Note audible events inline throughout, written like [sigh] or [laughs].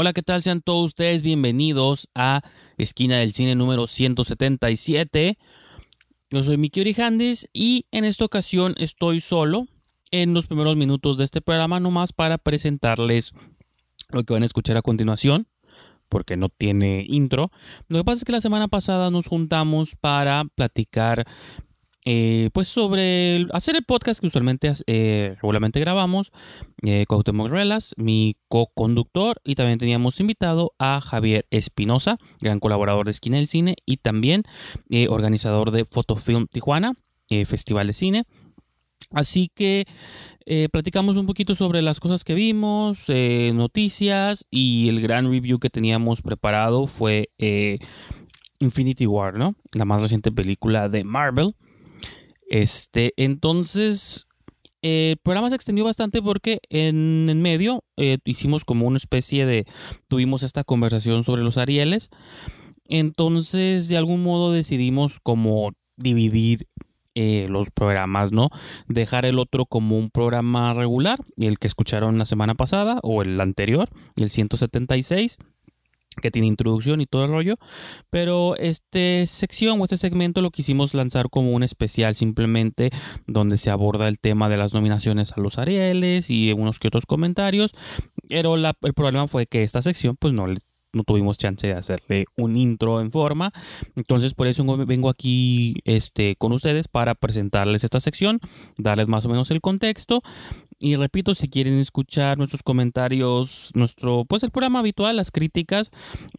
Hola, ¿qué tal? Sean todos ustedes bienvenidos a Esquina del Cine número 177. Yo soy Miki Orijandes y en esta ocasión estoy solo en los primeros minutos de este programa nomás para presentarles lo que van a escuchar a continuación, porque no tiene intro. Lo que pasa es que la semana pasada nos juntamos para platicar eh, pues sobre hacer el podcast que usualmente eh, regularmente grabamos, eh, Cuauhtémoc mi co-conductor, y también teníamos invitado a Javier Espinosa, gran colaborador de Esquina del Cine y también eh, organizador de Fotofilm Tijuana, Festival de Cine. Así que platicamos un poquito sobre las cosas que vimos, noticias y el gran review que teníamos preparado fue Infinity War, ¿no? La más reciente película de Marvel. Este, entonces, eh, el programa se extendió bastante porque en, en medio eh, hicimos como una especie de, tuvimos esta conversación sobre los Arieles. Entonces, de algún modo decidimos como dividir eh, los programas, ¿no? Dejar el otro como un programa regular, el que escucharon la semana pasada o el anterior, el 176 que tiene introducción y todo el rollo, pero esta sección o este segmento lo quisimos lanzar como un especial simplemente donde se aborda el tema de las nominaciones a los Arieles y unos que otros comentarios, pero el problema fue que esta sección pues no no tuvimos chance de hacerle un intro en forma. Entonces, por eso vengo aquí este, con ustedes para presentarles esta sección, darles más o menos el contexto y repito, si quieren escuchar nuestros comentarios, nuestro, pues el programa habitual, las críticas,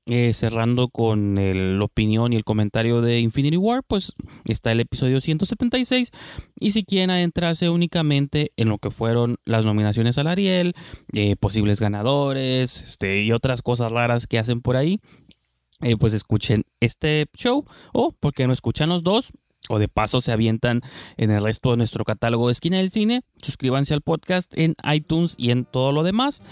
eh, cerrando con la opinión y el comentario de Infinity War, pues está el episodio 176. Y si quieren adentrarse únicamente en lo que fueron las nominaciones al Ariel, eh, posibles ganadores, este, y otras cosas raras que hacen por ahí, eh, pues escuchen este show o, porque no escuchan los dos? o de paso se avientan en el resto de nuestro catálogo de Esquina del Cine, suscríbanse al podcast en iTunes y en todo lo demás.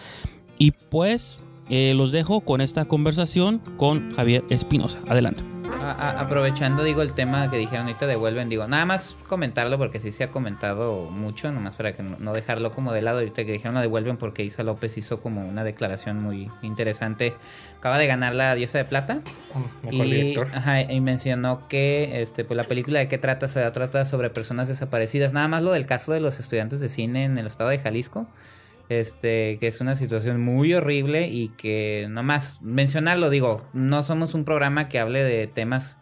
Y pues eh, los dejo con esta conversación con Javier Espinosa. Adelante aprovechando, digo, el tema que dijeron ahorita devuelven, digo, nada más comentarlo porque sí se ha comentado mucho, nomás para que no, dejarlo como de lado. Ahorita que dijeron lo devuelven porque Isa López hizo como una declaración muy interesante. Acaba de ganar la Diosa de Plata. Mm, y, Ajá, y mencionó que este, pues, la película de qué trata se trata sobre personas desaparecidas. Nada más lo del caso de los estudiantes de cine en el estado de Jalisco. Este, que es una situación muy horrible y que nomás mencionarlo, digo, no somos un programa que hable de temas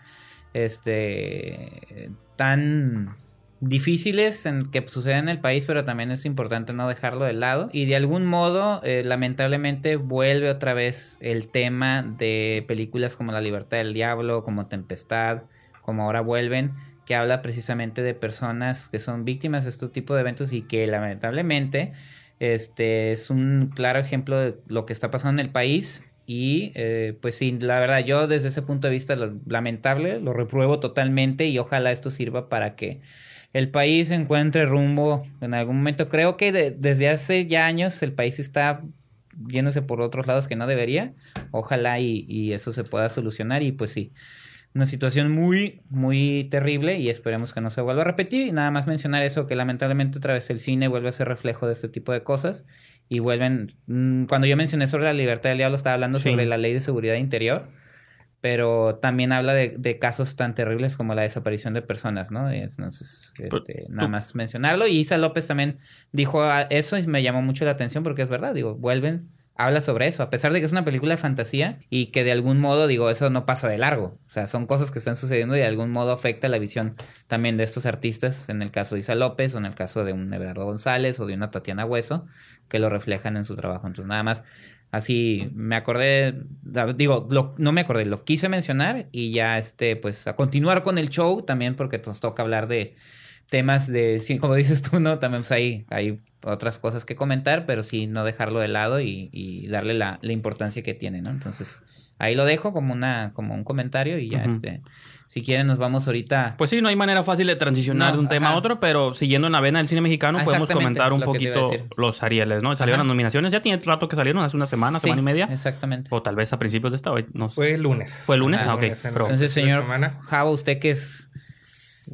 este tan difíciles en que suceden en el país, pero también es importante no dejarlo de lado. Y de algún modo, eh, lamentablemente, vuelve otra vez el tema de películas como La Libertad del Diablo, como Tempestad, como ahora vuelven, que habla precisamente de personas que son víctimas de este tipo de eventos y que lamentablemente este es un claro ejemplo de lo que está pasando en el país. Y eh, pues sí, la verdad, yo desde ese punto de vista lamentable, lo repruebo totalmente y ojalá esto sirva para que el país encuentre rumbo en algún momento. Creo que desde hace ya años el país está yéndose por otros lados que no debería. Ojalá y, y eso se pueda solucionar y pues sí una situación muy, muy terrible y esperemos que no se vuelva a repetir. Y nada más mencionar eso, que lamentablemente otra vez el cine vuelve a ser reflejo de este tipo de cosas y vuelven... Mm, cuando yo mencioné sobre la libertad del diablo, estaba hablando sobre la ley de seguridad interior, pero también habla de, casos tan terribles como la desaparición de personas, ¿no? Entonces, este, nada más mencionarlo. Y Isa López también dijo eso y me llamó mucho la atención porque es verdad, digo, vuelven habla sobre eso, a pesar de que es una película de fantasía y que de algún modo, digo, eso no pasa de largo. O sea, son cosas que están sucediendo y de algún modo afecta la visión también de estos artistas, en el caso de Isa López o en el caso de un Eberardo González o de una Tatiana Hueso, que lo reflejan en su trabajo. Entonces, nada más, así me acordé, digo, no me acordé, lo quise mencionar y ya, este, pues, a continuar con el show también porque nos toca hablar de temas de, como dices tú, ¿no? También pues ahí, ahí otras cosas que comentar, pero sí no dejarlo de lado y, darle la, importancia que tiene, ¿no? Entonces, ahí lo dejo como una, como un comentario y ya este. Si quieren, nos vamos ahorita. Pues sí, no hay manera fácil de transicionar de un tema a otro, pero siguiendo en la vena del cine mexicano, podemos comentar un poquito los Arieles, ¿no? Salieron las nominaciones, ya tiene rato que salieron, hace una semana, semana y media. Exactamente. O tal vez a principios de esta, hoy. No Fue el lunes. Fue el lunes, ah, ah ok. Entonces, señor Java, usted que es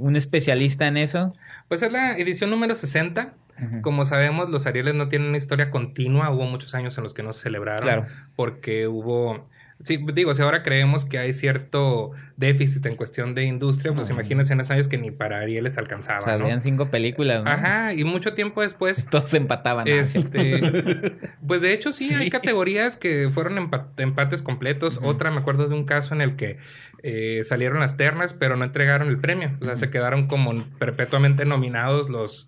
un especialista en eso. Pues es la edición número 60 como sabemos, los Arieles no tienen una historia continua. Hubo muchos años en los que no se celebraron. Porque hubo. Sí, digo, si ahora creemos que hay cierto déficit en cuestión de industria, pues imagínense en esos años que ni para Arieles alcanzaban, habían cinco películas. Ajá, y mucho tiempo después. [laughs] Todos empataban. Este, [laughs] pues de hecho, sí, hay categorías que fueron empates completos. Otra, me acuerdo de un caso en el que eh, salieron las ternas, pero no entregaron el premio. O sea, se quedaron como perpetuamente nominados los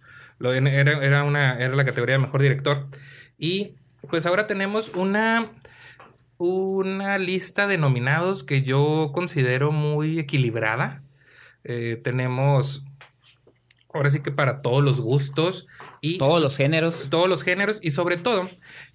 era, una, era la categoría de mejor director. Y pues ahora tenemos una, una lista de nominados que yo considero muy equilibrada. Eh, tenemos ahora sí que para todos los gustos y todos los géneros. Todos los géneros y sobre todo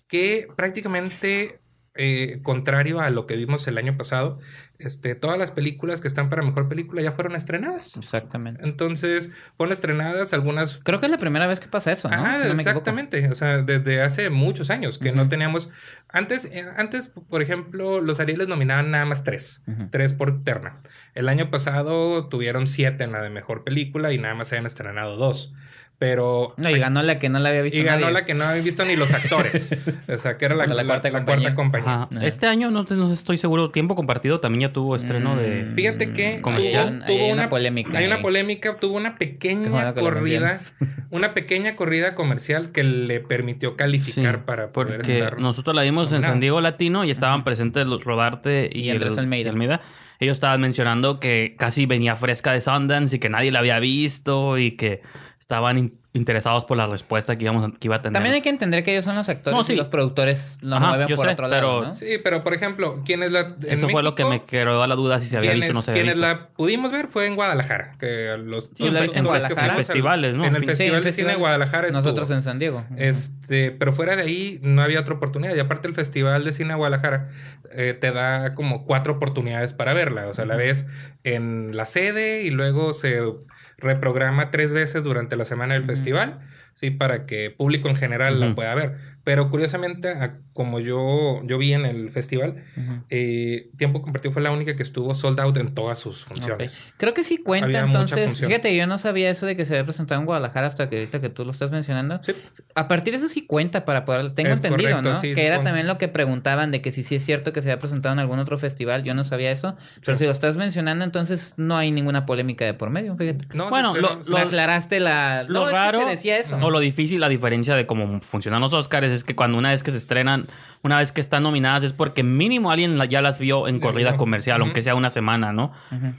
que prácticamente eh, contrario a lo que vimos el año pasado, este, todas las películas que están para mejor película ya fueron estrenadas. Exactamente. Entonces, fueron estrenadas algunas. Creo que es la primera vez que pasa eso, Ah, exactamente. O sea, desde hace muchos años que no teníamos. Antes, eh, antes, por ejemplo, los Arieles nominaban nada más tres, tres por terna. El año pasado tuvieron siete en la de mejor película y nada más se han estrenado dos. Pero. y ganó la que no la había visto. Y ganó la que no había visto ni los actores. o sea, que era la, cuarta, compañía. Este año, no, no, estoy seguro, tiempo compartido también ya tuvo estreno de. Mm, Fíjate que hay una, polémica. Hay una polémica, tuvo una pequeña corrida, una pequeña corrida comercial que le permitió calificar para poder estar. Nosotros la vimos en San Diego Latino y estaban presentes los Rodarte y, Andrés el, Almeida ellos estaban mencionando que casi venía fresca de Sundance y que nadie la había visto y que estaban interesados por la respuesta que, íbamos iba a tener. También hay que entender que ellos son los actores y los productores los mueven por otro lado. ¿no? Sí, pero por ejemplo, ¿quién es la. Eso fue lo que me quedó a la duda si se había visto o no se había visto. la pudimos ver fue en Guadalajara. Que los, sí, en Guadalajara. festivales, ¿no? En el Festival de Cine de Guadalajara. Nosotros en San Diego. Este, pero fuera de ahí no había otra oportunidad. Y aparte, el Festival de Cine de Guadalajara eh, te da como cuatro oportunidades para verla. O sea, la ves en la sede y luego se reprograma tres veces durante la semana del festival, sí, para que el público en general la pueda ver. Pero curiosamente, como yo, yo vi en el festival, eh, Tiempo Compartido fue la única que estuvo sold out en todas sus funciones. Creo que sí cuenta entonces. Fíjate, yo no sabía eso de que se había presentado en Guadalajara hasta que ahorita que tú lo estás mencionando. A partir de eso sí cuenta para poder... Tengo entendido, ¿no? que era también lo que preguntaban de que si sí es cierto que se había presentado en algún otro festival. Yo no sabía eso. Pero si lo estás mencionando, entonces no hay ninguna polémica de por medio. Fíjate. No, bueno, lo, aclaraste la... Lo no, raro decía eso. o lo difícil, la diferencia de cómo funcionan los Oscars es que cuando una vez que se estrenan, una vez que están nominadas, es porque mínimo alguien ya las vio en corrida comercial, aunque sea una semana, ¿no?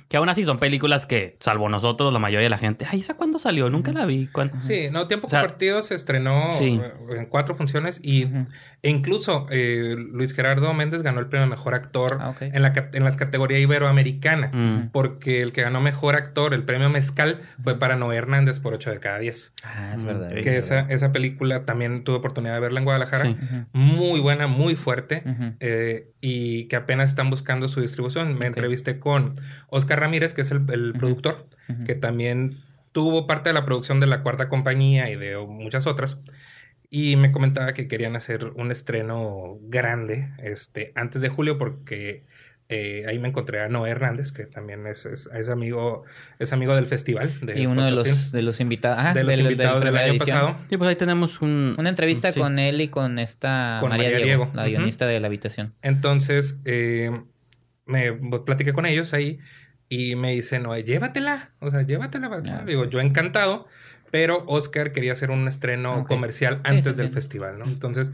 Que aún así son películas que, salvo nosotros, la mayoría de la gente, ay, ¿esa cuándo salió? Nunca la vi. Sí, no, Tiempo Compartido se estrenó eh, en cuatro funciones y, e incluso eh, Luis Gerardo Méndez ganó el premio Mejor Actor ah, en, la, en las categorías iberoamericana, mm. porque el que ganó Mejor Actor, el premio Mezcal, fue para Noé Hernández por 8 de cada 10. Ah, es verdad. Mm, que esa, esa película también tuve oportunidad de verla en Guadalajara, muy buena, muy fuerte, eh, y que apenas están buscando su distribución. Me entrevisté con Oscar Ramírez, que es el, el productor, que también tuvo parte de la producción de la cuarta compañía y de muchas otras. Y me comentaba que querían hacer un estreno grande este, antes de julio porque eh, ahí me encontré a Noé Hernández, que también es, amigo, es amigo del festival. De y uno de los, ah, invitados. Ah, del, año pasado. Sí, pues ahí tenemos una entrevista con él y con esta María, Diego, la guionista de la habitación. Entonces, eh, me platiqué con ellos ahí y me dice Noé, llévatela. O sea, llévatela. Ah, Digo, yo encantado. Pero Oscar quería hacer un estreno comercial antes del festival, ¿no? Entonces,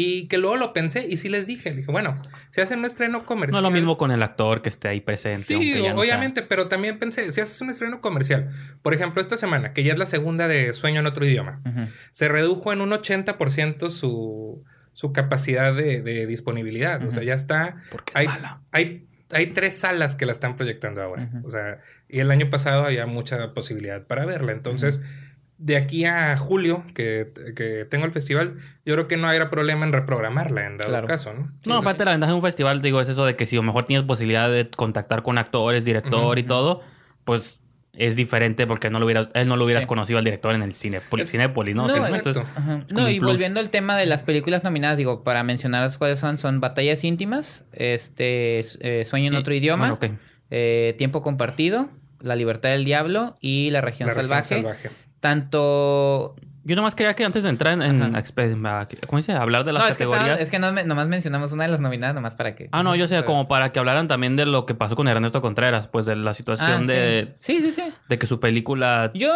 y que luego lo pensé y sí les dije, dije, bueno, si hacen un estreno comercial. No lo mismo con el actor que esté ahí presente. Sí, obviamente, pero también pensé, si haces un estreno comercial, por ejemplo, esta semana, que ya es la segunda de Sueño en otro idioma, se redujo en un 80% su, su capacidad de, disponibilidad. O sea, ya está. Porque hay, hay hay tres salas que la están proyectando ahora. O sea, y el año pasado había mucha posibilidad para verla. Entonces, de aquí a julio, que, tengo el festival, yo creo que no habrá problema en reprogramarla en dado caso, ¿no? no, aparte la ventaja de un festival, digo, es eso de que si a lo mejor tienes posibilidad de contactar con actores, director y todo, pues es diferente porque no lo hubiera, él no lo hubieras conocido al director en el cine, es, ¿no? No, exacto. no y volviendo al tema de las películas nominadas, digo, para mencionar las cuáles son, son Batallas íntimas, este eh, Sueño en otro idioma, eh, Tiempo compartido, La libertad del diablo y La región la Región salvaje tanto yo nomás quería que antes de entrar en, ah, ¿cómo dice? hablar de las categorías. Que es que nomás mencionamos una de las nominadas, nomás para que. Ah, no, yo sé, como para que hablaran también de lo que pasó con Ernesto Contreras, pues de la situación ah, de. Sí. sí, sí, De que su película. Yo.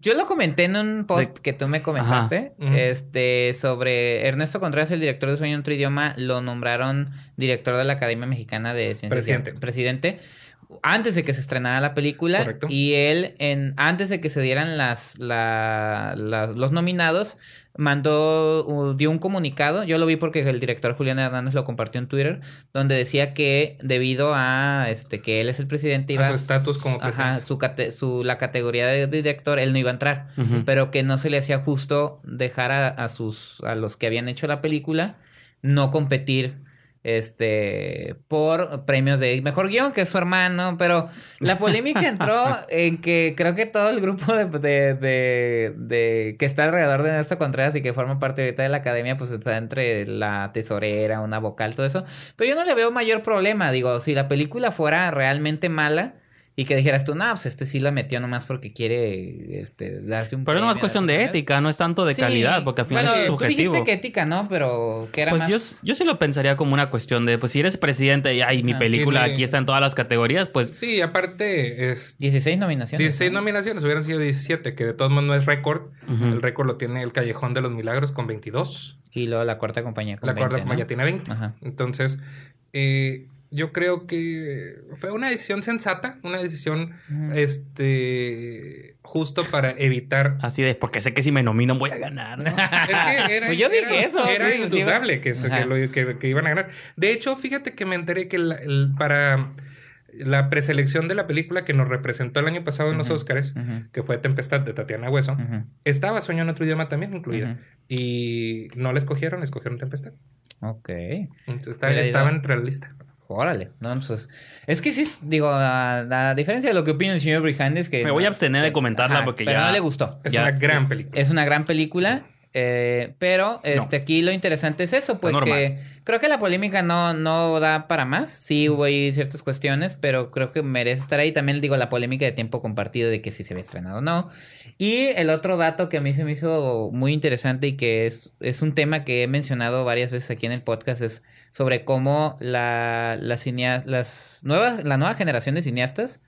Yo lo comenté en un post que tú me comentaste, este, sobre Ernesto Contreras, el director de Sueño en otro idioma, lo nombraron director de la Academia Mexicana de Ciencias. Presidente. Presidente antes de que se estrenara la película. Y él, en, antes de que se dieran las, los nominados, mandó, dio un comunicado, yo lo vi porque el director Julián Hernández lo compartió en Twitter, donde decía que debido a este que él es el presidente iba a su estatus como presidente. su, la categoría de director él no iba a entrar, pero que no se le hacía justo dejar a sus a los que habían hecho la película no competir este, por premios de mejor guión, que su hermano, pero la polémica entró [laughs] en que creo que todo el grupo de, de, de, que está alrededor de Ernesto Contreras y que forma parte ahorita de la academia, pues está entre la tesorera, una vocal, todo eso. Pero yo no le veo mayor problema, digo, si la película fuera realmente mala, y que dijeras tú, no, pues este sí la metió nomás porque quiere este, darse un... Pero no es cuestión de ética, no es tanto de calidad, porque al final es subjetivo. Tú dijiste que ética, ¿no? Pero que era pues más... Yo, yo, sí lo pensaría como una cuestión de, pues si eres presidente y, ay, mi ah, película aquí está en todas las categorías, pues... Sí, aparte es... 16 nominaciones. 16 nominaciones, hubieran sido 17, que de todos modos no es récord. El récord lo tiene El Callejón de los Milagros con 22. Y luego la cuarta compañía con La cuarta compañía tiene 20. Entonces... Eh, yo creo que fue una decisión sensata, una decisión este justo para evitar. Así de... porque sé que si me nominan voy a ganar. es que era, [laughs] pues eso. Era indudable que, iban a ganar. De hecho, fíjate que me enteré que para la preselección de la película que nos representó el año pasado en los Oscars, que fue Tempestad de Tatiana Hueso, estaba Sueño en otro idioma también incluida. Y no la escogieron, escogieron Tempestad. Ok. Entonces, estaba, estaba entre la lista órale, no, entonces es que sí, digo, La diferencia de lo que opina el señor Es que... Me voy a abstener de comentarla porque ya... no le gustó. Es una gran película. Es una gran película eh, pero este, aquí lo interesante es eso, pues que creo que la polémica no, no da para más. Sí hubo ciertas cuestiones, pero creo que merece estar ahí. También digo la polémica de tiempo compartido de que si se había estrenado o no. Y el otro dato que a mí se me hizo muy interesante y que es, es un tema que he mencionado varias veces aquí en el podcast es sobre cómo la, las nuevas, la nueva generación de cineastas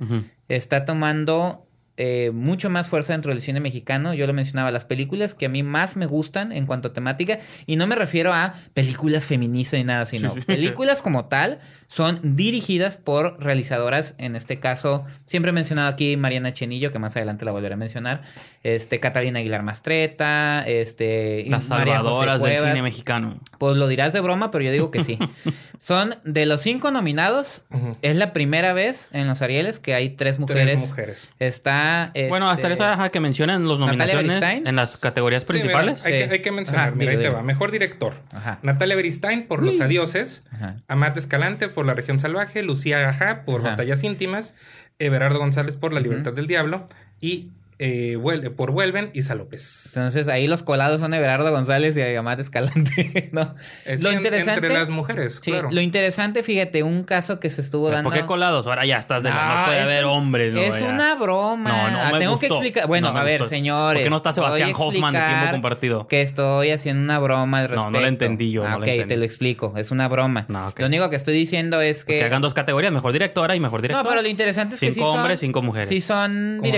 está tomando eh, mucho más fuerza dentro del cine mexicano. Yo lo mencionaba, las películas que a mí más me gustan en cuanto a temática, y no me refiero a películas feministas ni nada, sino películas como tal son dirigidas por realizadoras, en este caso, siempre he mencionado aquí Mariana Chenillo, que más adelante la volveré a mencionar, este, Catalina Aguilar Mastreta, este, las salvadoras del cine mexicano. Pues lo dirás de broma, pero yo digo que sí. [laughs] son de los cinco nominados, es la primera vez en los Arieles que hay tres mujeres. Tres mujeres. Está Ah, bueno, hasta este, esa que mencionan los nominaciones en las categorías principales. hay, que, mencionar, mira, ahí te va. Mejor director. Ajá. Natalia Beristein por Los Adioses. Ajá. Amat Escalante por La Región Salvaje. Lucía Gajá por Batallas Íntimas. Everardo González por La Libertad del Diablo. Y eh, vuelve, por Vuelven y Salópez. Entonces ahí los colados son Everardo González y Amate Escalante, [laughs] ¿no? Es lo entre las mujeres, claro. Lo interesante, fíjate, un caso que se estuvo dando. ¿Por qué colados? Ahora ya estás de la. No ah, puede haber hombres, Es una broma. Tengo que explicar. Bueno, a ver, señores. ¿Por qué no está Sebastián Hoffman de tiempo compartido? Que estoy haciendo una broma al respecto. No, no la entendí yo. Ah, ok, te lo explico. Es una broma. Okay. Lo único que estoy diciendo es pues que. que hagan dos categorías, mejor directora y mejor directora. No, pero lo interesante es que. Cinco hombres, cinco mujeres. Sí, son. Como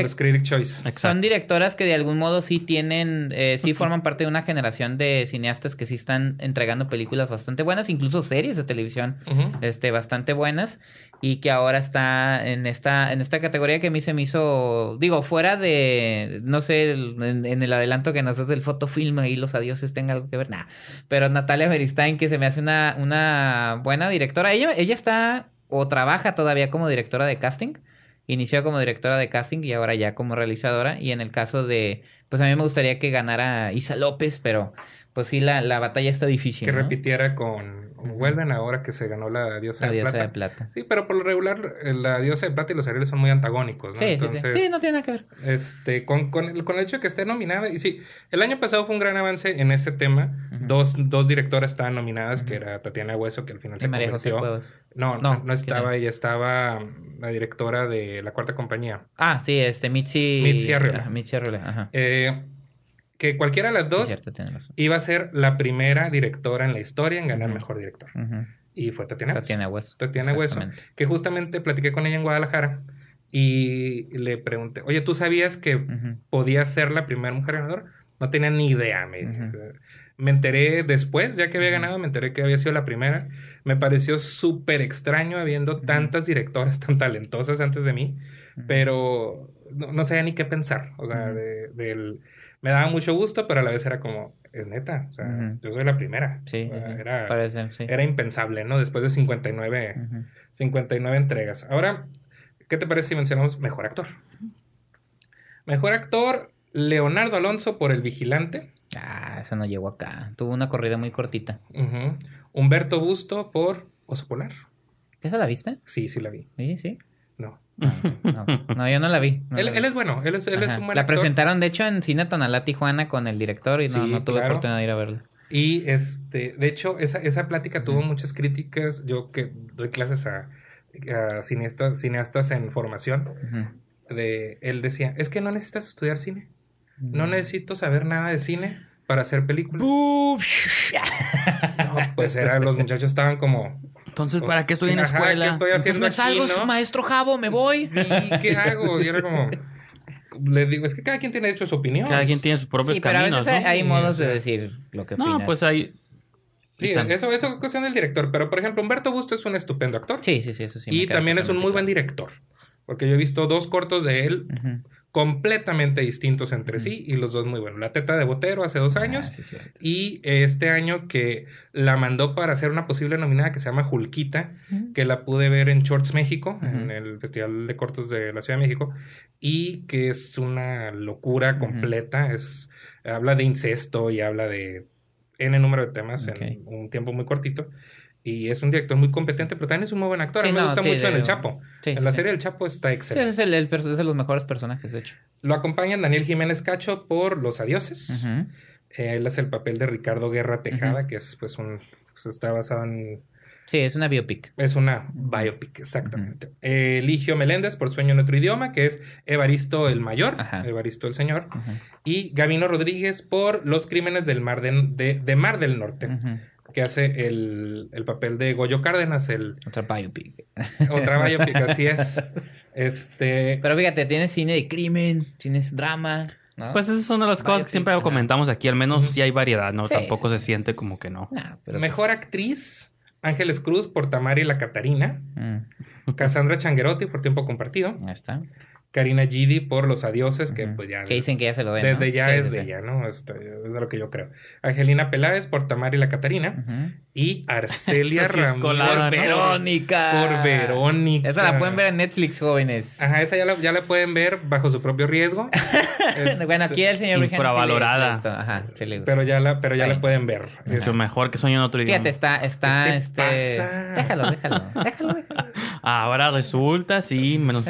Choice. Son directoras que de algún modo sí tienen, eh, sí forman parte de una generación de cineastas que sí están entregando películas bastante buenas, incluso series de televisión este, bastante buenas, y que ahora está en esta, en esta categoría que a mí se me hizo, digo, fuera de, no sé, en, el adelanto que nos hace del fotofilm y los adioses tenga algo que ver, nada. Pero Natalia Beristain, que se me hace una, una buena directora, ella, ella está o trabaja todavía como directora de casting. Inició como directora de casting y ahora ya como realizadora. Y en el caso de, pues a mí me gustaría que ganara Isa López, pero pues sí, la, la batalla está difícil. Que repitiera con vuelven ahora que se ganó la diosa, de, plata. Sí, pero por lo regular eh, la diosa de plata y los Arieles son muy antagónicos, Sí, sí, no tiene nada que ver. Este, con, con, el, con, el, hecho de que esté nominada, y sí, el año pasado fue un gran avance en ese tema. dos, dos directoras estaban nominadas, que era Tatiana Hueso, que al final se María No, no, no estaba, ella estaba la directora de la cuarta compañía. Ah, sí, este, Mitzi. Mitzi Arreola. Mitzi Arreola, ajá. Eh, que cualquiera de las dos iba a ser la primera directora en la historia en ganar mejor director. Y fue Tatiana, Tatiana Hueso. Tatiana Hueso. Que justamente platiqué con ella en Guadalajara y le pregunté, oye, ¿tú sabías que podía ser la primera mujer ganadora? No tenía ni idea, me me enteré después, ya que había ganado, me enteré que había sido la primera. Me pareció súper extraño habiendo tantas directoras tan talentosas antes de mí, pero no, sabía ni qué pensar, o sea, del me daba mucho gusto, pero a la vez era como, es neta, o sea, yo soy la primera. Sí, era, impensable, ¿no? Después de 59, 59 entregas. Ahora, ¿qué te parece si mencionamos mejor actor? Mejor actor, Leonardo Alonso por El Vigilante. Ah, esa no llegó acá. Tuvo una corrida muy cortita. Humberto Busto por Oso Polar. ¿Esa la viste? Sí, sí la vi. Sí, sí. No. No, yo no la vi. él, es bueno, él es, él es un buen La presentaron, de hecho, en Cine Tonalá Tijuana con el director y no, tuve oportunidad de ir a verla. Y este, de hecho, esa, plática tuvo muchas críticas. Yo que doy clases a, a cineastas en formación, de, él decía, es que no necesitas estudiar cine. No mm. necesito saber nada de cine para hacer películas. [laughs] pues era, los muchachos estaban como, entonces, ¿para qué estoy en la escuela? ¿Qué estoy haciendo me salgo, maestro Jabo, me voy. Sí, ¿qué hago? Y era como le digo, es que cada quien tiene hecho su opinión. Cada quien tiene sus propios sí, pero a veces hay modos de decir lo que opinas. No, pues hay Sí, eso, es cuestión del director, pero por ejemplo, Humberto Busto es un estupendo actor. Sí, sí, sí, eso sí. Y también es un muy buen director, porque yo he visto dos cortos de él completamente distintos entre sí y los dos muy buenos. La teta de Botero hace dos ah, años y este año que la mandó para hacer una posible nominada que se llama Julquita, que la pude ver en Shorts México, en el Festival de Cortos de la Ciudad de México, y que es una locura completa, es, habla de incesto y habla de N número de temas en un tiempo muy cortito y es un director muy competente, pero también es un muy buen actor. a mí me gusta mucho en El Chapo. en la serie El Chapo está excelente. Sí, es, el, de los mejores personajes, de hecho. Lo acompañan Daniel Jiménez Cacho por Los adióses Él hace el papel de Ricardo Guerra Tejada, que es pues un... Pues, está basado en... Sí, es una biopic. Es una biopic, exactamente. Ligio Meléndez por Sueño en otro idioma, que es Evaristo el Mayor, Evaristo el Señor. Y Gabino Rodríguez por Los Crímenes del Mar, Mar del Norte que hace el, papel de Goyo Cárdenas, el... Otra biopic. Otra biopic, así es. [laughs] Este... Pero fíjate, tienes cine de crimen, tienes drama. Pues esa es una de las cosas que siempre comentamos aquí, al menos ya hay variedad, ¿no? Tampoco se siente como que no. Mejor pues actriz, Ángeles Cruz por Tamari y la Catarina. Mm. Cassandra Changuerotti por tiempo compartido. Ahí está. Karina Gidi por Los Adioses, que pues ya... Que dicen que ya se lo ven Desde ya es de ella, ¿no? Esto, es de lo que yo creo. Angelina Peláez por Tamar y la Catarina. Y Arcelia [laughs] Ramos. Por Verónica. Por Verónica. Esa la pueden ver en Netflix, jóvenes. Ajá, esa ya la, pueden ver bajo su propio riesgo. [laughs] bueno, aquí el señor Infravalorada. Sí Ajá, le gusta. Pero ya la, pero ya la pueden ver. Es mejor que sueño en otro idioma. Fíjate, está... está este... Déjalo, déjalo. Déjalo, déjalo. Ahora resulta, sí, menos,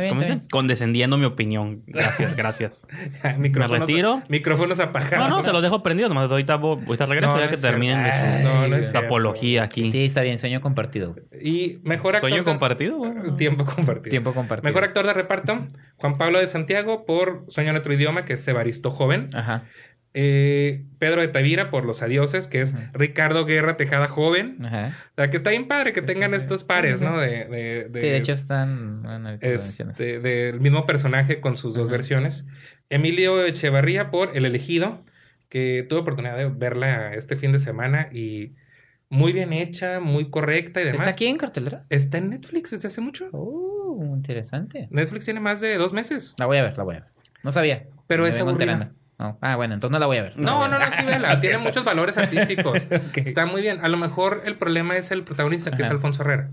condescendiendo mi opinión. Gracias, [laughs] gracias. me retiro. Micrófonos apagados. No, no, se los dejo prendidos. Nomás ahorita, ahorita regreso ya que terminen de su, ah, apología aquí. Sí, está bien. Sueño compartido. Y mejor actor... ¿Sueño compartido? Tiempo compartido. Tiempo compartido. Mejor actor de reparto, Juan Pablo de Santiago por Sueño en otro idioma, que es Evaristo Joven. Ajá. Eh, Pedro de Tavira por Los Adioses, que es Ricardo Guerra Tejada Joven. la que está bien padre que tengan estos pares, ¿no? De, de, hecho están este, del mismo personaje con sus dos versiones. Emilio Echevarría por El Elegido, que tuve oportunidad de verla este fin de semana y muy bien hecha, muy correcta y demás. ¿Está aquí en cartelera? Está en Netflix desde hace mucho. Uh, interesante. Netflix tiene más de dos meses. La voy a ver, la voy a ver. No sabía. Pero es aburrida. Ah, bueno, entonces no la voy a ver. No, no, no, sí, vela. [laughs] Ah, Tiene muchos valores artísticos. [laughs] Está muy bien. A lo mejor el problema es el protagonista, que es Alfonso Herrera.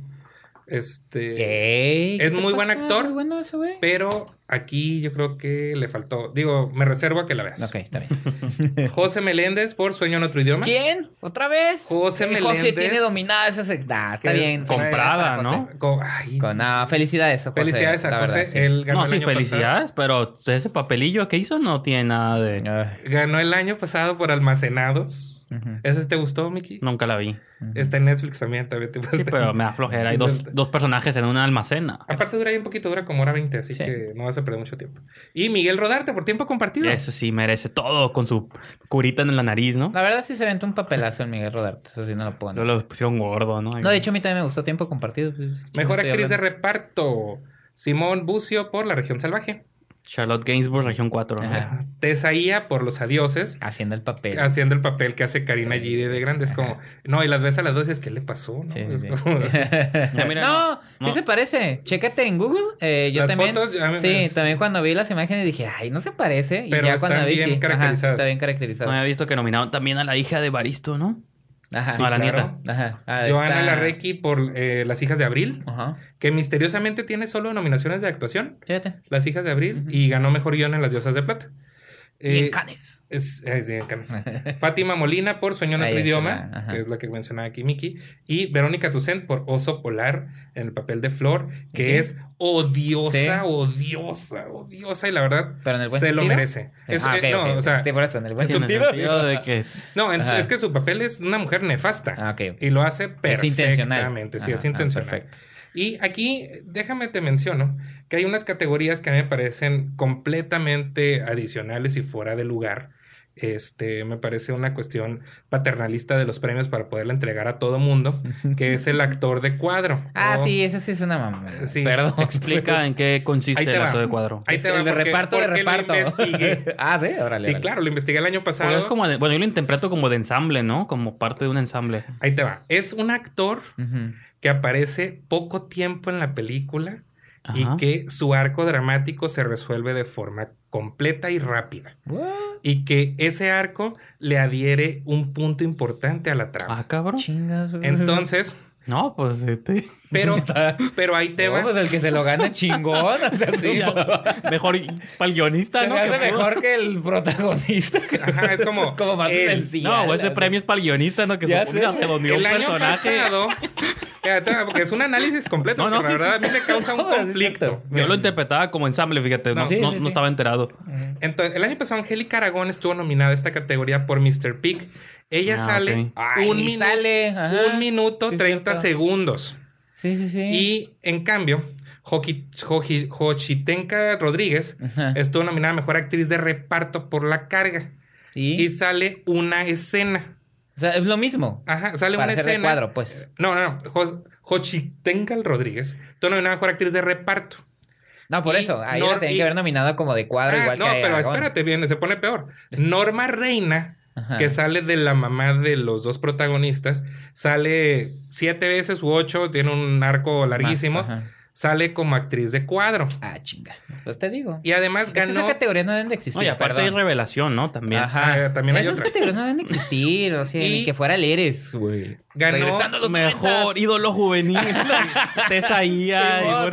Este. Es muy buen actor. Bueno pero aquí yo creo que le faltó. Digo, me reservo a que la veas. Ok, está bien. [laughs] José Meléndez por Sueño en otro idioma. ¿Quién? ¿Otra vez? José Meléndez. José tiene dominada esa secta está bien. Comprada, ¿no? Con, ay, ah, Con felicidades, José. Felicidades a José. Él ganó no, el sí, felicidades, pero ese papelillo que hizo no tiene nada de. Ganó el año pasado por Almacenados. ¿Ese te gustó, Miki? Nunca la vi. Está en Netflix también, también Sí, pero me da [laughs] flojera. Hay dos, personajes en una almacena. Aparte dura ahí un poquito, dura como hora 20, así que no vas a perder mucho tiempo. Y Miguel Rodarte por tiempo compartido. Eso sí, merece todo con su curita en la nariz, ¿no? La verdad sí se vende un papelazo en Miguel Rodarte, eso sí no lo pongo Yo Lo pusieron gordo, ¿no? no, de hecho a mí también me gustó tiempo compartido. Pues, Mejor actriz de reparto, Simón Bucio por La Región Salvaje. Charlotte Gainsbourg, región 4. ¿no? Tesaía por los adioses. Haciendo el papel. Haciendo el papel que hace Karina Gide de, grande. Es como, no, y las ves a las dos y es que le pasó, ¿no? Sí, [laughs] no, sí se parece. Chécate en Google. Eh, las también. Fotos, sí, también cuando vi las imágenes dije, ay, no se parece. Pero y ya cuando vi, bien sí, está bien caracterizada. No había visto que nominaron también a la hija de Baristo, ¿no? Ajá. Ajá. Ah, Joana por eh, Las Hijas de Abril, que misteriosamente tiene solo nominaciones de actuación. Fíjate. Las Hijas de Abril y ganó mejor guión en Las Diosas de Plata y eh, Canes. Es, [laughs] Fátima Molina por Sueño en otro idioma, que es la que mencionaba aquí Miki. Y Verónica Tucent por Oso Polar en el papel de Flor, que es odiosa, odiosa, odiosa. Y la verdad, se lo merece. no, que... No, es que su papel es una mujer nefasta. Ah, y lo hace perfectamente. Es intencional. Sí, es ah, intencional. perfecto. Y aquí, déjame te menciono que hay unas categorías que a mí me parecen completamente adicionales y fuera de lugar. Este, me parece una cuestión paternalista de los premios para poderla entregar a todo mundo, [laughs] que es el actor de cuadro. Ah, sí, oh. esa sí es una mamá. Sí. Perdón. [laughs] Explica en qué consiste el actor de cuadro. Ahí te va, de reparto de reparto. [laughs] ah, sí, órale. Sí, claro, lo investigué el año pues pasado. Es como bueno, yo lo interpreto como de ensamble, ¿no? Como parte de un ensamble. Ahí te va. Es un actor que aparece poco tiempo en la película y que su arco dramático se resuelve de forma completa y rápida. Y que ese arco le adhiere un punto importante a la trama. Ah, cabrón. Entonces, no, pues este. [laughs] Pero, pues, pero ahí te pues el que se lo gana chingón. [laughs] Pues, mejor para el guionista, se ¿no? Me hace mejor que el protagonista. [laughs] Ajá, es como. más sencillo No, ese premio es para el guionista, ¿no? Que se el año personaje. Pasado, es un análisis completo. No, no, la verdad a mí me causa un conflicto. Yo lo interpretaba como ensamble, fíjate. No, no estaba enterado. Entonces, el año pasado, Angélica Aragón estuvo nominada a esta categoría por Mr. Pick. Ella ah, sale, un, minuto 30 segundos. Sí, sí, sí. Y en cambio, Jochitenka Rodríguez estuvo nominada Mejor Actriz de Reparto por La Carga. ¿Y? sale una escena. O sea, es lo mismo. Ajá, sale una escena. cuadro, pues. Eh, no, no, no. Jochitenka Rodríguez estuvo nominada Mejor Actriz de Reparto. No, por eso. Ahí que haber nominado como de cuadro ah, igual que No, pero espérate, bien, se pone peor. Norma Reina que sale de la mamá de los dos protagonistas, sale siete veces u ocho, tiene un arco larguísimo. sale como actriz de cuadro. Ah, chinga. Pues te digo. Y además ganó. esa categoría no deben de existir. Oye, aparte hay revelación, ¿no? También. Ajá, ah, también hay Esas categorías no deben de existir. O sea, ni que fuera Leres güey. Ganó. Regresando a los mejor ídolo juvenil. [laughs] Tesaía.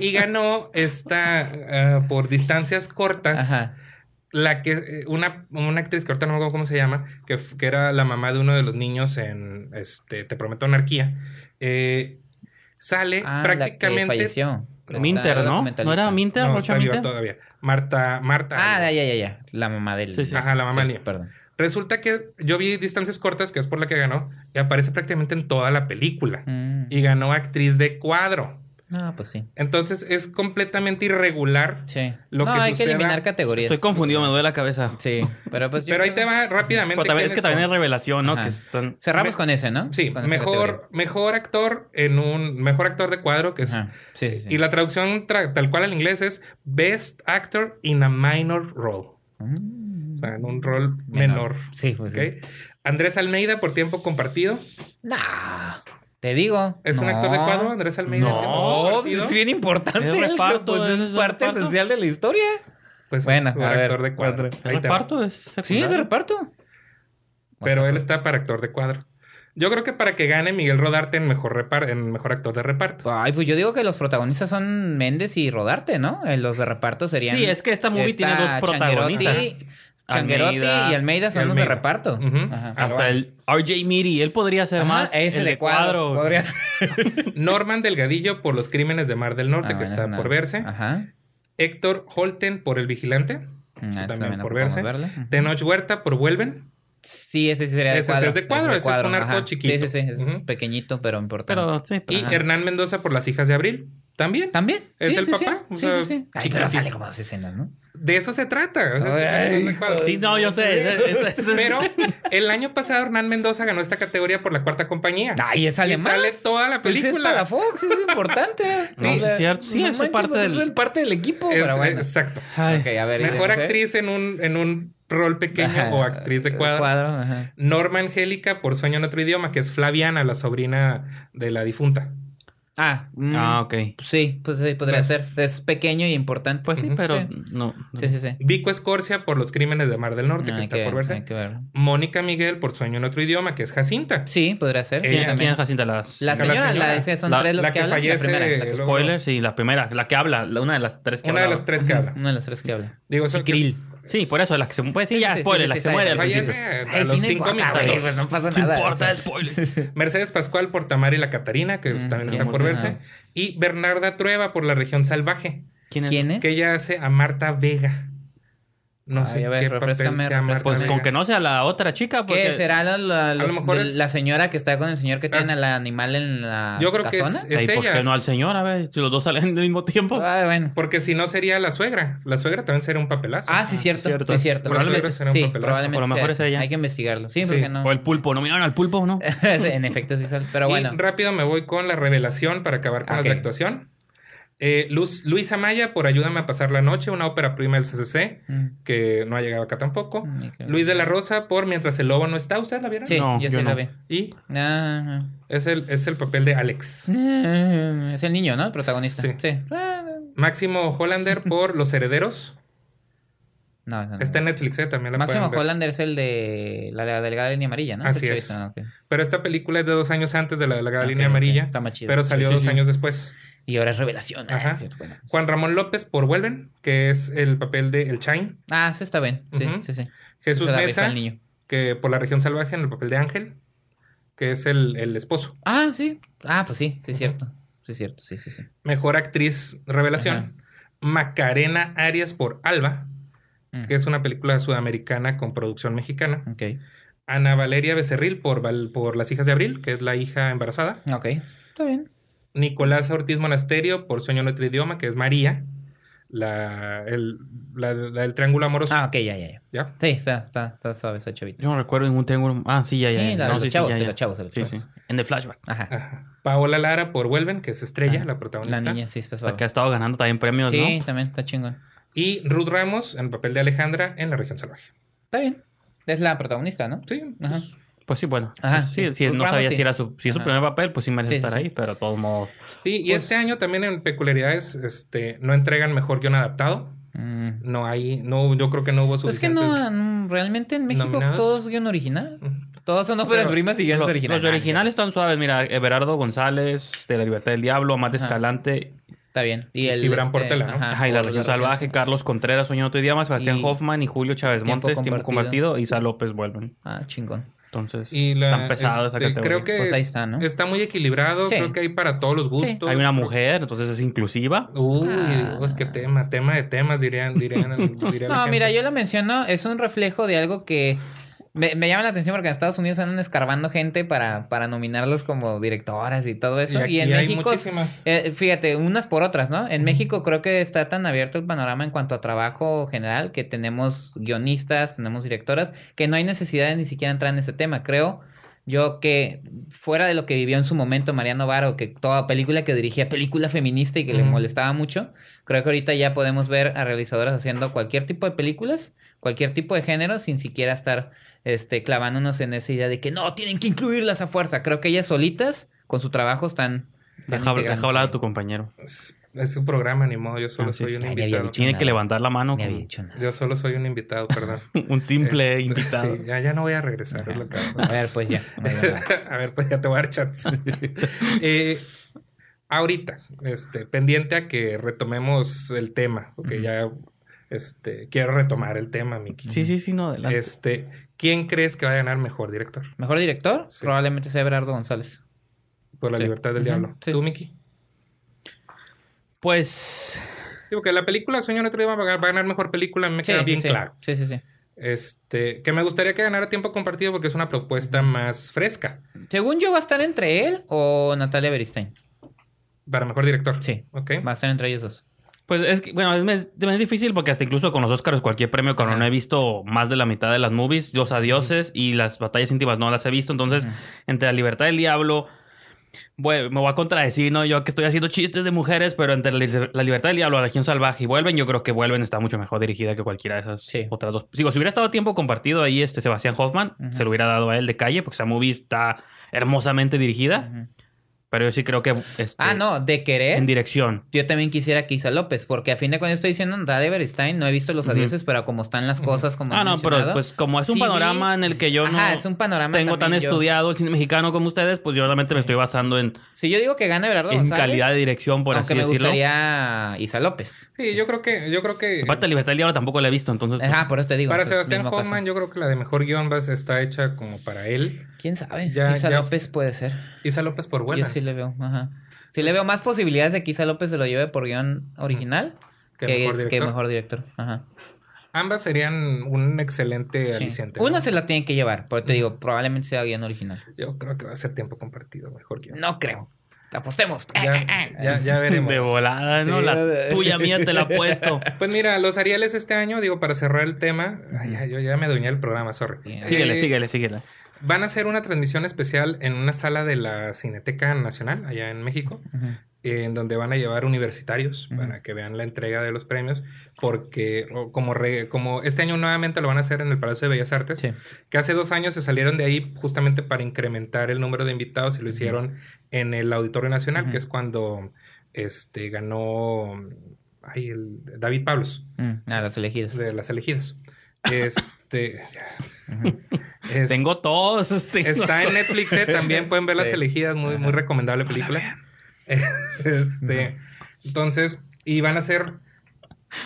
y, ganó esta ah, por distancias cortas. Ajá la que eh, una, una actriz que ahorita no me acuerdo cómo se llama, que, que, era la mamá de uno de los niños en este Te prometo anarquía, eh, sale ah, prácticamente Minter, ¿no? ¿No era Minter? No, todavía. Marta, Marta. Ah, ya, ya, ya. La mamá del. Sí, Ajá, la mamá de Perdón. Resulta que yo vi Distancias Cortas, que es por la que ganó, y aparece prácticamente en toda la película. Mm. Y ganó actriz de cuadro. Ah, pues sí. Entonces es completamente irregular sí. lo no, hay que eliminar categorías. Estoy confundido, me duele la cabeza. Sí, pero pues. pero ahí te va rápidamente. es que también es revelación, ¿no? Cerramos con ese, ¿no? Sí, mejor, mejor actor en un. Mejor actor de cuadro, que es. Sí, sí, Y la traducción tal cual al inglés es Best Actor in a Minor Role. Mm. O sea, en un rol menor. Sí, pues. ¿Okay? Andrés Almeida por tiempo compartido. Nah. Te digo. ¿Es un actor de cuadro, Andrés Almeida? No, es bien importante. Es pues es, parte esencial de la historia. Pues bueno, actor de cuadro. ¿El reparto es secundario? Sí, es de reparto. Pero él está para actor de cuadro. Yo creo que para que gane Miguel Rodarte en mejor, en mejor actor de reparto. Ay, pues yo digo que los protagonistas son Méndez y Rodarte, ¿no? Eh, los de reparto serían. Sí, es que esta movie tiene dos protagonistas. Changuerotti y Almeida son los de reparto. Hasta el RJ Miri, él podría ser más. Es el, de cuadro. [laughs] Norman Delgadillo por los crímenes de Mar del ah, Norte, que está por verse. Héctor Holten por El Vigilante, ah, también, por verse. Tenoch Huerta por Vuelven. Sí, ese sí sería de cuadro. Ese es de cuadro, ese, es un arco chiquito. Sí, sí, sí, es pequeñito, pero importante. y Hernán Mendoza por Las Hijas de Abril. También. También. Es el papá. Sí, sí sí sí, pero sale como dos escenas, ¿no? De eso se trata. O sea, sí, no, yo sé. pero el año pasado Hernán Mendoza ganó esta categoría por la cuarta compañía. y es alemán. sale toda la pues película. Pues es Fox, es importante. [laughs] sí, es cierto. Sí, es, parte pues, del... parte del equipo. Exacto. Mejor actriz en un, en un rol pequeño o actriz de cuadro. Norma Angélica por Sueño en otro idioma, que es Flaviana, la sobrina de la difunta. Ah, mm, ah, ok. Sí, pues sí, podría ser. Es pequeño y importante. Pues sí, pero No, Sí, sí, sí. Vico Escorcia por los crímenes de Mar del Norte, ah, que está por verse. Mónica Miguel por Sueño en otro idioma, que es Jacinta. Sí, podría ser. también. Jacinta? Las... La señora, la, señora, son tres los que, hablan. la primera, que Spoilers y la primera, la que habla, una de las tres que habla. Una de las tres que habla. Una de las tres que habla. Digo, Sí, por eso, las que se puede decir, ya, spoiler, las que se mueren. Eh, a los cinco minutos. no pasa nada. No importa, spoiler. [laughs] Mercedes Pascual por Tamara y la Catarina, que mm, también están por verse. Y Bernarda Trueba por La Región Salvaje. ¿Quién es? Que ella hace a Marta Vega. No sé a ver, qué Pues con que no sea la otra chica. Porque... ¿Qué será la, la, señora que está con el señor que tiene al animal en la Yo creo que es, es pues no al señor? A ver, si los dos salen al mismo tiempo. Ah, bueno. Porque si no sería la suegra. La suegra también sería un papelazo. Ah, sí, ah, cierto. cierto. Sí, cierto. Probablemente, será un papelazo. Probablemente Por lo mejor sea, es ella. Hay que investigarlo. Sí, porque no. O el pulpo. ¿No miraron al pulpo no? [laughs] en efecto sí sí Pero bueno. rápido me voy con la revelación para acabar con la actuación. Eh, Luis Amaya por Ayúdame a pasar la noche, una ópera prima del CCC, mm. que no ha llegado acá tampoco. Mm, Luis de la Rosa por Mientras el lobo no está. ¿Ustedes la vieron? Sí, la ve. ¿Y? Ah. es, el, es el papel de Alex. [laughs] Es el niño, ¿no? El protagonista. Sí. sí. Ah. Máximo Hollander por Los Herederos está en Netflix, eh, también la Máximo pueden es el de la, de la delgada línea amarilla, ¿no? Así es. Pero esta película es de dos años antes de la delgada línea amarilla. Está más Pero salió dos años después. Y ahora es revelación. Juan Ramón López por Vuelven, que es el papel de El Chain. Ah, sí, está bien. Sí, sí, sí. Jesús Mesa, que por la región salvaje en el papel de Ángel, que es el, esposo. Ah, sí. Ah, pues sí, sí, es cierto. Sí, es cierto, sí, sí, sí. Mejor actriz revelación. Macarena Arias por Alba que es una película sudamericana con producción mexicana. Ana Valeria Becerril por, por Las hijas de Abril, que es la hija embarazada. Nicolás Ortiz Monasterio por Sueño en otro idioma, que es María. La, el, triángulo amoroso. Ah, ok, ya, ya, ya. Sí, está, está, está esa chavita. Yo no recuerdo ningún triángulo. Ah, sí, ya, ya. Sí, la, los chavos, chavos, En The Flashback. Ajá. Paola Lara por Vuelven, que es Estrella, ah, la protagonista. La niña, sí, está que ha estado ganando también premios, ¿no? Sí, también está chingón. Y Ruth Ramos en el papel de Alejandra en La Región Salvaje. Está bien. Es la protagonista, ¿no? Sí. Ajá. Pues, pues sí, bueno. Ajá, pues sí, no sabía si era su, si su primer papel, pues sí merece estar ahí, pero de todos modos. Sí, y pues este año también en peculiaridades este, no entregan mejor guión adaptado. Mm. No hay, no, yo creo que no hubo suficiente... Es que no, realmente en México todos guión original. Todos son óperas pero, primas y guiones originales. Los originales están suaves, mira, Everardo González, de La Libertad del Diablo, Amate Escalante Está bien. Y el, Gibran Portela, este, ¿no? Ajá, y la región salvaje, Carlos Contreras, Sueño otro idioma, Sebastián Hoffman y Julio Chávez Montes, tiempo compartido, Isa López pues, vuelven. Ah, chingón. Entonces, están pesados esa este, categoría. Creo que pues ahí está, ¿no? Está muy equilibrado, creo que hay para todos los gustos. Hay una mujer, entonces es inclusiva. Uy, ah. es que qué tema, tema de temas dirían, dirían. [laughs] dirían no, mira, yo lo menciono, es un reflejo de algo que me, me, llama la atención porque en Estados Unidos andan escarbando gente para, para nominarlos como directoras y todo eso. Y, en México. Eh, fíjate, unas por otras, ¿no? En México creo que está tan abierto el panorama en cuanto a trabajo general que tenemos guionistas, tenemos directoras, que no hay necesidad de ni siquiera entrar en ese tema. Creo yo que fuera de lo que vivió en su momento Mariano Varo, que toda película que dirigía película feminista y que le molestaba mucho, creo que ahorita ya podemos ver a realizadoras haciendo cualquier tipo de películas, cualquier tipo de género sin siquiera estar este, clavándonos en esa idea de que no, tienen que incluirlas a fuerza. Creo que ellas solitas, con su trabajo, están... Deja, hablar a tu compañero. Es, un programa, ni modo. Yo ah, solo soy un invitado. Tiene que levantar la mano. Yo solo soy un invitado, perdón. [laughs] un simple este, invitado. Sí, ya, no voy a regresar. a ver, pues ya. [laughs] a ver, pues ya te voy a dar [laughs] eh, ahorita, este, pendiente a que retomemos el tema, porque ya este, quiero retomar el tema, Miki. Sí, sí, sí, no, adelante. Este, ¿Quién crees que va a ganar mejor director? ¿Mejor director? Probablemente sea Everardo González. Por la libertad del diablo. ¿Tú, Miki? Pues. Digo que la película Sueño en otro va a ganar mejor película, me queda bien claro. Sí, sí, sí. Este, que me gustaría que ganara tiempo compartido porque es una propuesta más fresca. Según yo, va a estar entre él o Natalia Beristain. Para mejor director. Sí. Va a estar entre ellos dos. Pues es bueno, es, difícil porque hasta incluso con los Oscars, cualquier premio, cuando no he visto más de la mitad de las movies, Dios a dioses, y las batallas íntimas no las he visto. Entonces, entre La Libertad del Diablo, me voy a contradecir, ¿no? Yo que estoy haciendo chistes de mujeres, pero entre La Libertad del Diablo, La Legión Salvaje y Vuelven, yo creo que Vuelven está mucho mejor dirigida que cualquiera de esas otras dos. Digo, si hubiera estado tiempo compartido ahí este Sebastián Hoffman, se lo hubiera dado a él de calle, porque esa movie está hermosamente dirigida. Pero yo sí creo que. Este, ah, no, de querer. En dirección. Yo también quisiera que Isa López, porque a fin de cuentas estoy diciendo de everstein no he visto los adioses, pero como están las cosas, como. Ah, no, pero pues como es un panorama en el que yo ajá, no. es un panorama. Tengo tan estudiado el cine mexicano como ustedes, pues yo realmente me estoy basando en. Si yo digo que gana Berardo En calidad de dirección, por así decirlo. me gustaría Isa López. Sí, yo creo que. Yo creo que Aparte, Libertad ahora tampoco la he visto, entonces. Pues, ajá, por eso te digo. Para Sebastián Hoffman, yo creo que la de mejor guión está hecha como para él. ¿Quién sabe? Isa López puede ser. Isa López por buena. Yo sí le veo, ajá. Sí pues le veo más posibilidades de que Isa López se lo lleve por guión original mm. que, mejor, director. que mejor, director. Ajá. Ambas serían un excelente sí. Una se la tiene que llevar, pero te mm. digo, probablemente sea guión original. Yo creo que va a ser tiempo compartido, mejor guión. No creo. apostemos. Ya, eh, eh, eh. veremos. De volada, ¿no? La tuya mía te la apuesto. [laughs] Pues mira, los Ariales este año, digo, para cerrar el tema, ay, yo ya me doñé el programa, sorry. Síguele, síguele, síguele. Van a hacer una transmisión especial en una sala de la Cineteca Nacional, allá en México, en donde van a llevar universitarios para que vean la entrega de los premios, porque como, como este año nuevamente lo van a hacer en el Palacio de Bellas Artes, que hace dos años se salieron de ahí justamente para incrementar el número de invitados y lo hicieron en el Auditorio Nacional, que es cuando este, ganó David Pablos. Mm, ah, las elegidas. De las elegidas. Este. tengo todos. está en Netflix, eh, también pueden ver las elegidas, muy, muy recomendable película. este, Entonces, y van a ser.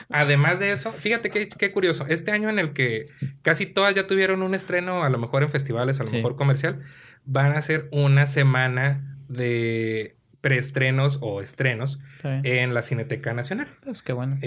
Además de eso, fíjate qué, qué, curioso. Este año en el que casi todas ya tuvieron un estreno, a lo mejor en festivales, a lo mejor comercial, van a ser una semana de preestrenos o estrenos en la Cineteca Nacional. Pues qué bueno.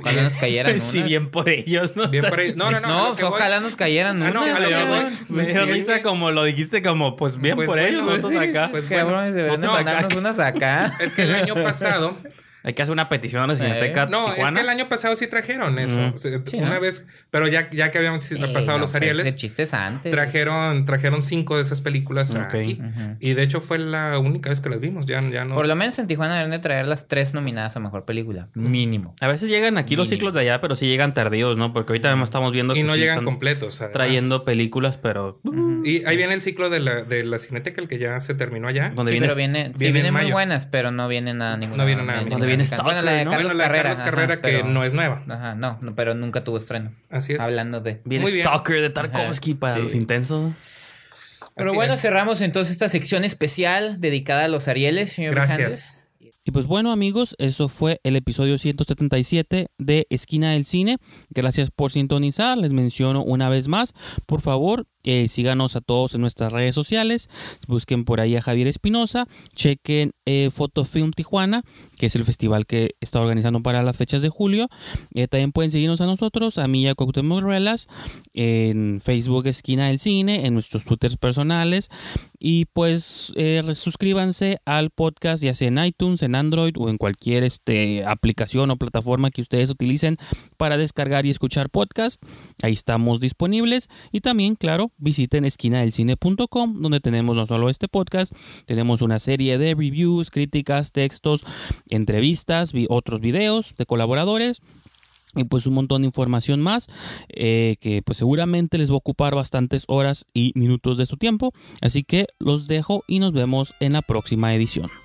ojalá nos cayeran [laughs] unas. Si bien por ellos. No, bien por ellos. no, no, no. no ojalá nos cayeran ah, unas. No, Me dio risa como lo dijiste como, pues bien pues pues por ellos, nosotros pues, acá. Pues cabrones, bueno. deberían de mandarnos unas acá. Es que el año [laughs] pasado hay que hacer una petición a la Cineteca. Eh, no, es que el año pasado sí trajeron eso. una vez, pero ya, ya que habíamos pasado los pues, Arieles. chistes antes. Trajeron, trajeron cinco de esas películas aquí. Y de hecho fue la única vez que las vimos. Ya, no. Por lo menos en Tijuana deben de traer las tres nominadas a mejor película. Mínimo. A veces llegan aquí los ciclos de allá, pero sí llegan tardíos, ¿no? Porque ahorita mismo estamos viendo. Y no llegan completos. Trayendo películas, pero. Y ahí viene el ciclo de la, de la Cineteca, el que ya se terminó allá. Donde viene, vienen muy buenas, pero no vienen a ninguna. No viene nada. Bueno, la de Carlos Carrera, Carrera que no es nueva. Ajá, no, pero nunca tuvo estreno. Así es. Hablando de. Stalker de Tarkovsky para los intensos. Pero bueno, cerramos entonces esta sección especial dedicada a los Arieles, Gracias. Y pues bueno amigos, eso fue el episodio 177 de Esquina del Cine. Gracias por sintonizar, les menciono una vez más, por favor síganos a todos en nuestras redes sociales, busquen por ahí a Javier Espinosa, chequen eh, Fotofilm Tijuana, que es el festival que está organizando para las fechas de julio. Eh, también pueden seguirnos a nosotros, a a Cuauhtémoc ruelas en Facebook Esquina del Cine, en nuestros twitters personales. Y pues eh, suscríbanse al podcast, ya sea en iTunes, en Android o en cualquier este, aplicación o plataforma que ustedes utilicen para descargar y escuchar podcast. Ahí estamos disponibles. Y también, claro, visiten esquinadelcine.com, donde tenemos no solo este podcast, tenemos una serie de reviews, críticas, textos, entrevistas, otros videos de colaboradores y pues un montón de información más eh, que pues seguramente les va a ocupar bastantes horas y minutos de su tiempo. Así que los dejo y nos vemos en la próxima edición.